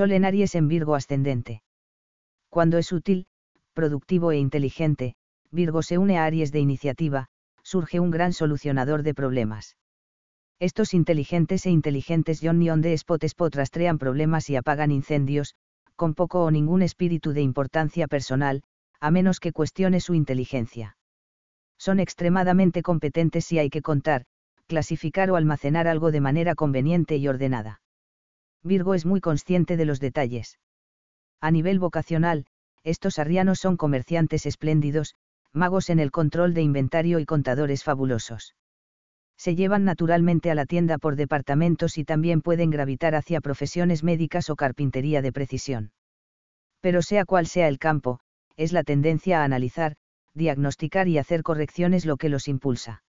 Sol en Aries en Virgo ascendente. Cuando es útil, productivo e inteligente, Virgo se une a Aries de iniciativa, surge un gran solucionador de problemas. Estos inteligentes e inteligentes John on de Spot Spot rastrean problemas y apagan incendios, con poco o ningún espíritu de importancia personal, a menos que cuestione su inteligencia. Son extremadamente competentes si hay que contar, clasificar o almacenar algo de manera conveniente y ordenada. Virgo es muy consciente de los detalles. A nivel vocacional, estos arrianos son comerciantes espléndidos, magos en el control de inventario y contadores fabulosos. Se llevan naturalmente a la tienda por departamentos y también pueden gravitar hacia profesiones médicas o carpintería de precisión. Pero sea cual sea el campo, es la tendencia a analizar, diagnosticar y hacer correcciones lo que los impulsa.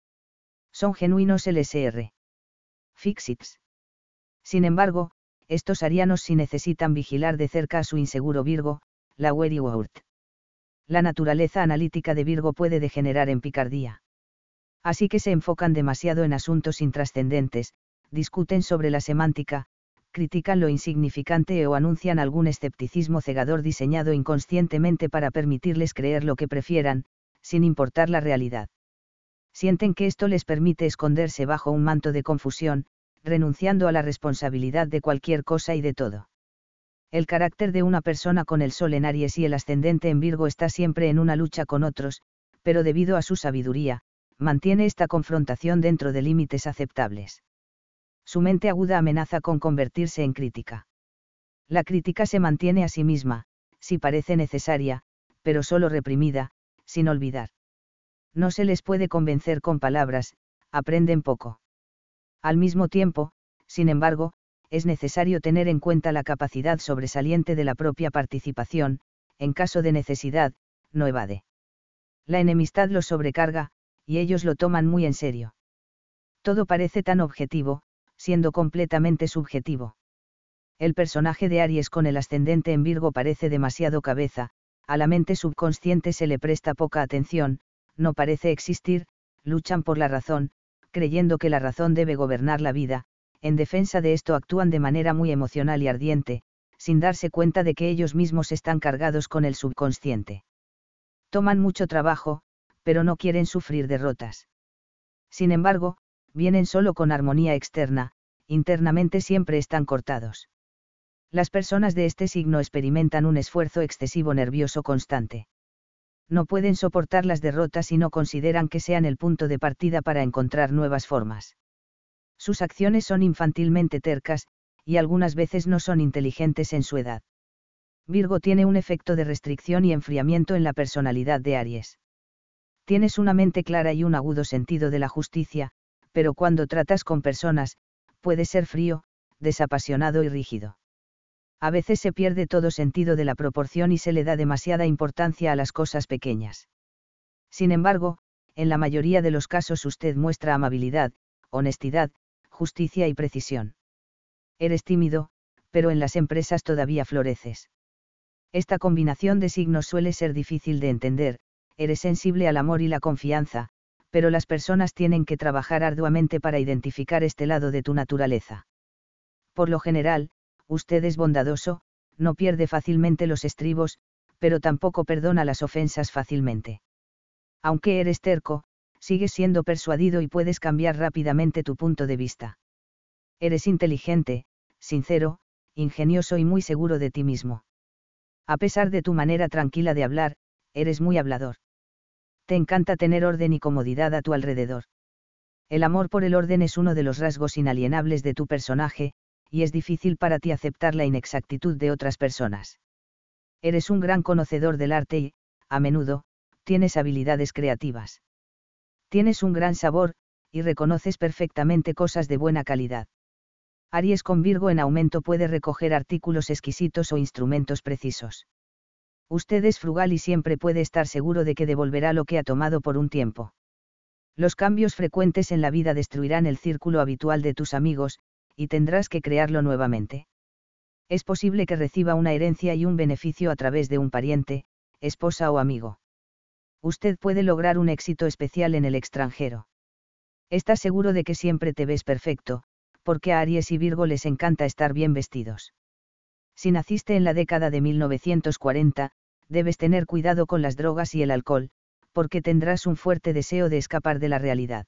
Son genuinos LSR. Fixits. Sin embargo, estos arianos si necesitan vigilar de cerca a su inseguro Virgo, la Weri La naturaleza analítica de Virgo puede degenerar en picardía. Así que se enfocan demasiado en asuntos intrascendentes, discuten sobre la semántica, critican lo insignificante o anuncian algún escepticismo cegador diseñado inconscientemente para permitirles creer lo que prefieran, sin importar la realidad. Sienten que esto les permite esconderse bajo un manto de confusión, renunciando a la responsabilidad de cualquier cosa y de todo. El carácter de una persona con el Sol en Aries y el ascendente en Virgo está siempre en una lucha con otros, pero debido a su sabiduría, mantiene esta confrontación dentro de límites aceptables. Su mente aguda amenaza con convertirse en crítica. La crítica se mantiene a sí misma, si parece necesaria, pero solo reprimida, sin olvidar. No se les puede convencer con palabras, aprenden poco. Al mismo tiempo, sin embargo, es necesario tener en cuenta la capacidad sobresaliente de la propia participación, en caso de necesidad, no evade. La enemistad los sobrecarga, y ellos lo toman muy en serio. Todo parece tan objetivo, siendo completamente subjetivo. El personaje de Aries con el ascendente en Virgo parece demasiado cabeza, a la mente subconsciente se le presta poca atención, no parece existir, luchan por la razón, creyendo que la razón debe gobernar la vida, en defensa de esto actúan de manera muy emocional y ardiente, sin darse cuenta de que ellos mismos están cargados con el subconsciente. Toman mucho trabajo, pero no quieren sufrir derrotas. Sin embargo, vienen solo con armonía externa, internamente siempre están cortados. Las personas de este signo experimentan un esfuerzo excesivo nervioso constante no pueden soportar las derrotas y no consideran que sean el punto de partida para encontrar nuevas formas. Sus acciones son infantilmente tercas, y algunas veces no son inteligentes en su edad. Virgo tiene un efecto de restricción y enfriamiento en la personalidad de Aries. Tienes una mente clara y un agudo sentido de la justicia, pero cuando tratas con personas, puedes ser frío, desapasionado y rígido a veces se pierde todo sentido de la proporción y se le da demasiada importancia a las cosas pequeñas. Sin embargo, en la mayoría de los casos usted muestra amabilidad, honestidad, justicia y precisión. Eres tímido, pero en las empresas todavía floreces. Esta combinación de signos suele ser difícil de entender, eres sensible al amor y la confianza, pero las personas tienen que trabajar arduamente para identificar este lado de tu naturaleza. Por lo general, usted es bondadoso, no pierde fácilmente los estribos, pero tampoco perdona las ofensas fácilmente. Aunque eres terco, sigues siendo persuadido y puedes cambiar rápidamente tu punto de vista. Eres inteligente, sincero, ingenioso y muy seguro de ti mismo. A pesar de tu manera tranquila de hablar, eres muy hablador. Te encanta tener orden y comodidad a tu alrededor. El amor por el orden es uno de los rasgos inalienables de tu personaje, y es difícil para ti aceptar la inexactitud de otras personas. Eres un gran conocedor del arte y, a menudo, tienes habilidades creativas. Tienes un gran sabor, y reconoces perfectamente cosas de buena calidad. Aries con Virgo en aumento puede recoger artículos exquisitos o instrumentos precisos. Usted es frugal y siempre puede estar seguro de que devolverá lo que ha tomado por un tiempo. Los cambios frecuentes en la vida destruirán el círculo habitual de tus amigos, y tendrás que crearlo nuevamente. Es posible que reciba una herencia y un beneficio a través de un pariente, esposa o amigo. Usted puede lograr un éxito especial en el extranjero. Está seguro de que siempre te ves perfecto, porque a Aries y Virgo les encanta estar bien vestidos. Si naciste en la década de 1940, debes tener cuidado con las drogas y el alcohol, porque tendrás un fuerte deseo de escapar de la realidad.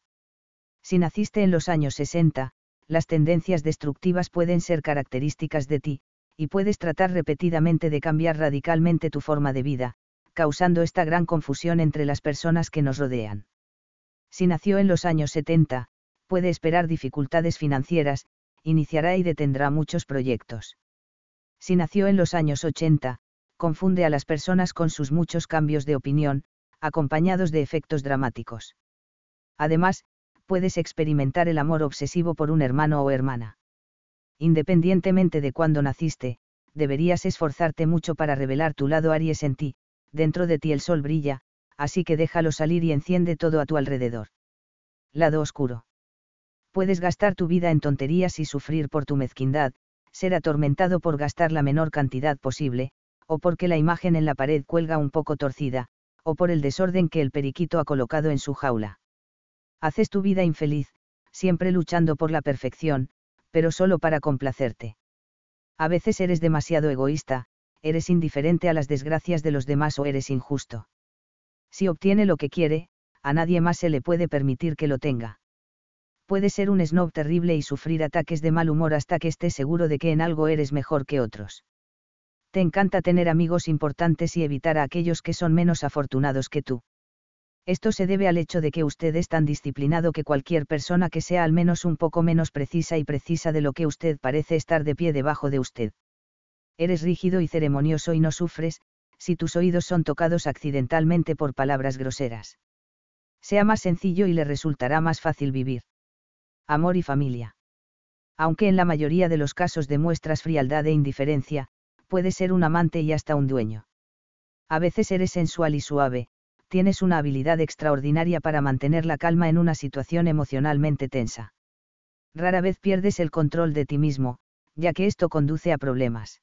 Si naciste en los años 60, las tendencias destructivas pueden ser características de ti, y puedes tratar repetidamente de cambiar radicalmente tu forma de vida, causando esta gran confusión entre las personas que nos rodean. Si nació en los años 70, puede esperar dificultades financieras, iniciará y detendrá muchos proyectos. Si nació en los años 80, confunde a las personas con sus muchos cambios de opinión, acompañados de efectos dramáticos. Además, puedes experimentar el amor obsesivo por un hermano o hermana. Independientemente de cuándo naciste, deberías esforzarte mucho para revelar tu lado Aries en ti, dentro de ti el sol brilla, así que déjalo salir y enciende todo a tu alrededor. Lado oscuro. Puedes gastar tu vida en tonterías y sufrir por tu mezquindad, ser atormentado por gastar la menor cantidad posible, o porque la imagen en la pared cuelga un poco torcida, o por el desorden que el periquito ha colocado en su jaula haces tu vida infeliz, siempre luchando por la perfección, pero solo para complacerte. A veces eres demasiado egoísta, eres indiferente a las desgracias de los demás o eres injusto. Si obtiene lo que quiere, a nadie más se le puede permitir que lo tenga. Puede ser un snob terrible y sufrir ataques de mal humor hasta que esté seguro de que en algo eres mejor que otros. Te encanta tener amigos importantes y evitar a aquellos que son menos afortunados que tú. Esto se debe al hecho de que usted es tan disciplinado que cualquier persona que sea al menos un poco menos precisa y precisa de lo que usted parece estar de pie debajo de usted. Eres rígido y ceremonioso y no sufres, si tus oídos son tocados accidentalmente por palabras groseras. Sea más sencillo y le resultará más fácil vivir. Amor y familia. Aunque en la mayoría de los casos demuestras frialdad e indiferencia, puede ser un amante y hasta un dueño. A veces eres sensual y suave, tienes una habilidad extraordinaria para mantener la calma en una situación emocionalmente tensa. Rara vez pierdes el control de ti mismo, ya que esto conduce a problemas.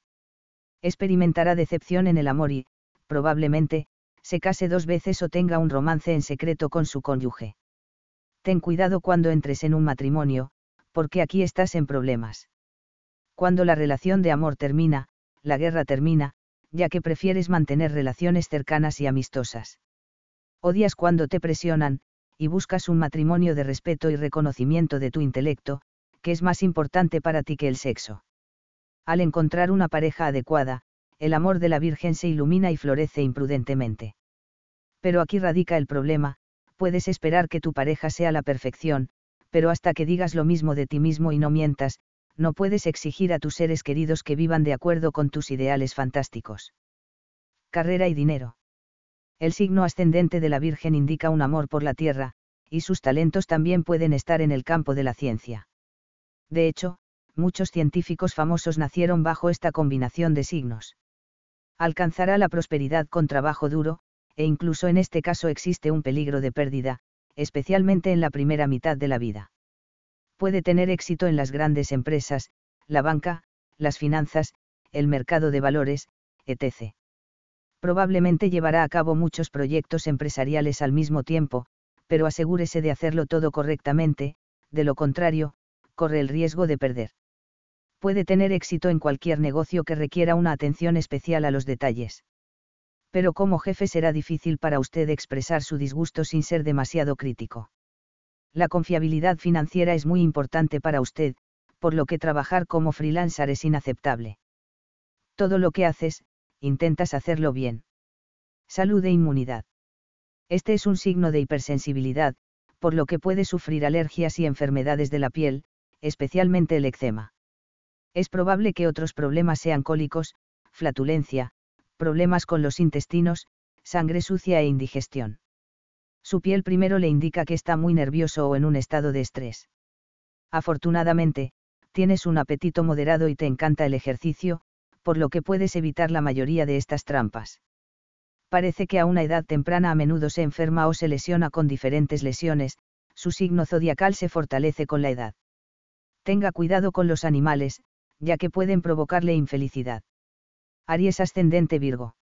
Experimentará decepción en el amor y, probablemente, se case dos veces o tenga un romance en secreto con su cónyuge. Ten cuidado cuando entres en un matrimonio, porque aquí estás en problemas. Cuando la relación de amor termina, la guerra termina, ya que prefieres mantener relaciones cercanas y amistosas. Odias cuando te presionan, y buscas un matrimonio de respeto y reconocimiento de tu intelecto, que es más importante para ti que el sexo. Al encontrar una pareja adecuada, el amor de la Virgen se ilumina y florece imprudentemente. Pero aquí radica el problema, puedes esperar que tu pareja sea la perfección, pero hasta que digas lo mismo de ti mismo y no mientas, no puedes exigir a tus seres queridos que vivan de acuerdo con tus ideales fantásticos. Carrera y dinero. El signo ascendente de la Virgen indica un amor por la tierra, y sus talentos también pueden estar en el campo de la ciencia. De hecho, muchos científicos famosos nacieron bajo esta combinación de signos. Alcanzará la prosperidad con trabajo duro, e incluso en este caso existe un peligro de pérdida, especialmente en la primera mitad de la vida. Puede tener éxito en las grandes empresas, la banca, las finanzas, el mercado de valores, etc probablemente llevará a cabo muchos proyectos empresariales al mismo tiempo, pero asegúrese de hacerlo todo correctamente, de lo contrario, corre el riesgo de perder. Puede tener éxito en cualquier negocio que requiera una atención especial a los detalles. Pero como jefe será difícil para usted expresar su disgusto sin ser demasiado crítico. La confiabilidad financiera es muy importante para usted, por lo que trabajar como freelancer es inaceptable. Todo lo que haces, intentas hacerlo bien. Salud e inmunidad. Este es un signo de hipersensibilidad, por lo que puede sufrir alergias y enfermedades de la piel, especialmente el eczema. Es probable que otros problemas sean cólicos, flatulencia, problemas con los intestinos, sangre sucia e indigestión. Su piel primero le indica que está muy nervioso o en un estado de estrés. Afortunadamente, tienes un apetito moderado y te encanta el ejercicio, por lo que puedes evitar la mayoría de estas trampas. Parece que a una edad temprana a menudo se enferma o se lesiona con diferentes lesiones, su signo zodiacal se fortalece con la edad. Tenga cuidado con los animales, ya que pueden provocarle infelicidad. Aries ascendente Virgo.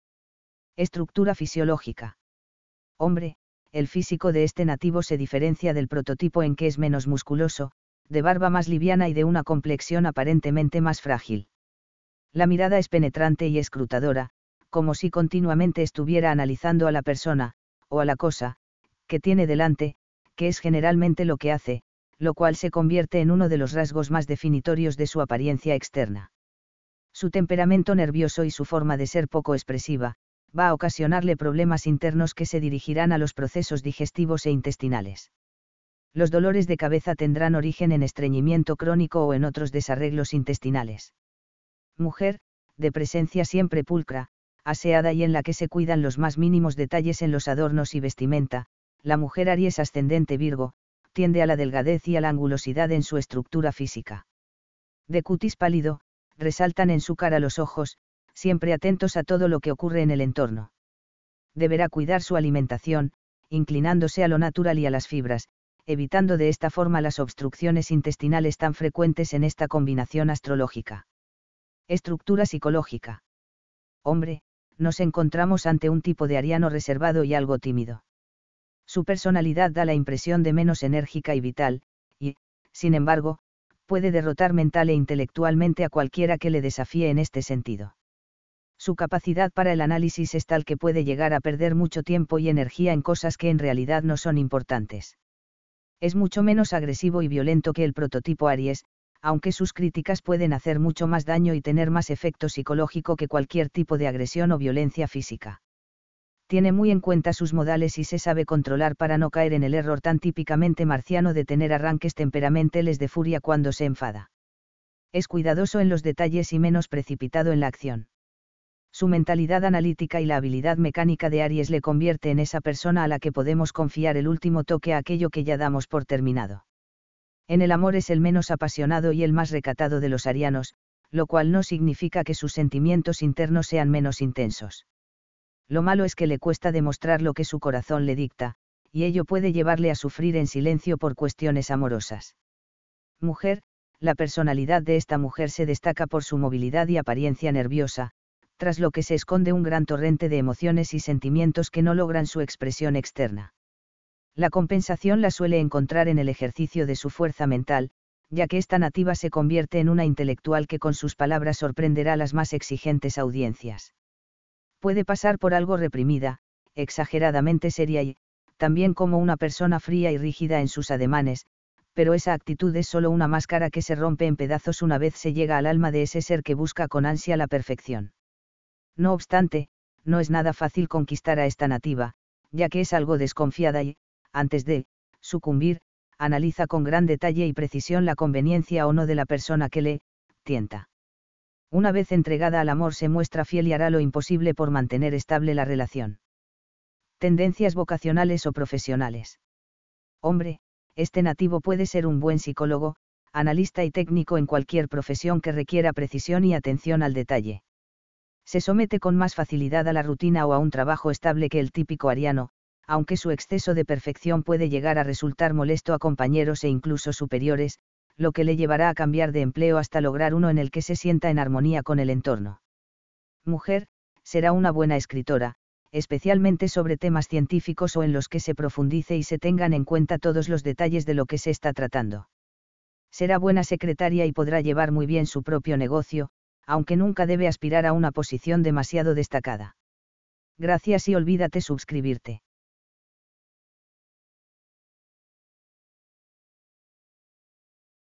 Estructura fisiológica. Hombre, el físico de este nativo se diferencia del prototipo en que es menos musculoso, de barba más liviana y de una complexión aparentemente más frágil. La mirada es penetrante y escrutadora, como si continuamente estuviera analizando a la persona, o a la cosa, que tiene delante, que es generalmente lo que hace, lo cual se convierte en uno de los rasgos más definitorios de su apariencia externa. Su temperamento nervioso y su forma de ser poco expresiva, va a ocasionarle problemas internos que se dirigirán a los procesos digestivos e intestinales. Los dolores de cabeza tendrán origen en estreñimiento crónico o en otros desarreglos intestinales mujer, de presencia siempre pulcra, aseada y en la que se cuidan los más mínimos detalles en los adornos y vestimenta, la mujer Aries ascendente Virgo, tiende a la delgadez y a la angulosidad en su estructura física. De cutis pálido, resaltan en su cara los ojos, siempre atentos a todo lo que ocurre en el entorno. Deberá cuidar su alimentación, inclinándose a lo natural y a las fibras, evitando de esta forma las obstrucciones intestinales tan frecuentes en esta combinación astrológica. Estructura psicológica. Hombre, nos encontramos ante un tipo de ariano reservado y algo tímido. Su personalidad da la impresión de menos enérgica y vital, y, sin embargo, puede derrotar mental e intelectualmente a cualquiera que le desafíe en este sentido. Su capacidad para el análisis es tal que puede llegar a perder mucho tiempo y energía en cosas que en realidad no son importantes. Es mucho menos agresivo y violento que el prototipo Aries, aunque sus críticas pueden hacer mucho más daño y tener más efecto psicológico que cualquier tipo de agresión o violencia física. Tiene muy en cuenta sus modales y se sabe controlar para no caer en el error tan típicamente marciano de tener arranques temperamentales de furia cuando se enfada. Es cuidadoso en los detalles y menos precipitado en la acción. Su mentalidad analítica y la habilidad mecánica de Aries le convierte en esa persona a la que podemos confiar el último toque a aquello que ya damos por terminado en el amor es el menos apasionado y el más recatado de los arianos, lo cual no significa que sus sentimientos internos sean menos intensos. Lo malo es que le cuesta demostrar lo que su corazón le dicta, y ello puede llevarle a sufrir en silencio por cuestiones amorosas. Mujer, la personalidad de esta mujer se destaca por su movilidad y apariencia nerviosa, tras lo que se esconde un gran torrente de emociones y sentimientos que no logran su expresión externa. La compensación la suele encontrar en el ejercicio de su fuerza mental, ya que esta nativa se convierte en una intelectual que con sus palabras sorprenderá a las más exigentes audiencias. Puede pasar por algo reprimida, exageradamente seria y, también como una persona fría y rígida en sus ademanes, pero esa actitud es solo una máscara que se rompe en pedazos una vez se llega al alma de ese ser que busca con ansia la perfección. No obstante, no es nada fácil conquistar a esta nativa, ya que es algo desconfiada y, antes de sucumbir, analiza con gran detalle y precisión la conveniencia o no de la persona que le tienta. Una vez entregada al amor se muestra fiel y hará lo imposible por mantener estable la relación. Tendencias vocacionales o profesionales. Hombre, este nativo puede ser un buen psicólogo, analista y técnico en cualquier profesión que requiera precisión y atención al detalle. Se somete con más facilidad a la rutina o a un trabajo estable que el típico ariano, aunque su exceso de perfección puede llegar a resultar molesto a compañeros e incluso superiores, lo que le llevará a cambiar de empleo hasta lograr uno en el que se sienta en armonía con el entorno. Mujer, será una buena escritora, especialmente sobre temas científicos o en los que se profundice y se tengan en cuenta todos los detalles de lo que se está tratando. Será buena secretaria y podrá llevar muy bien su propio negocio, aunque nunca debe aspirar a una posición demasiado destacada. Gracias y olvídate suscribirte.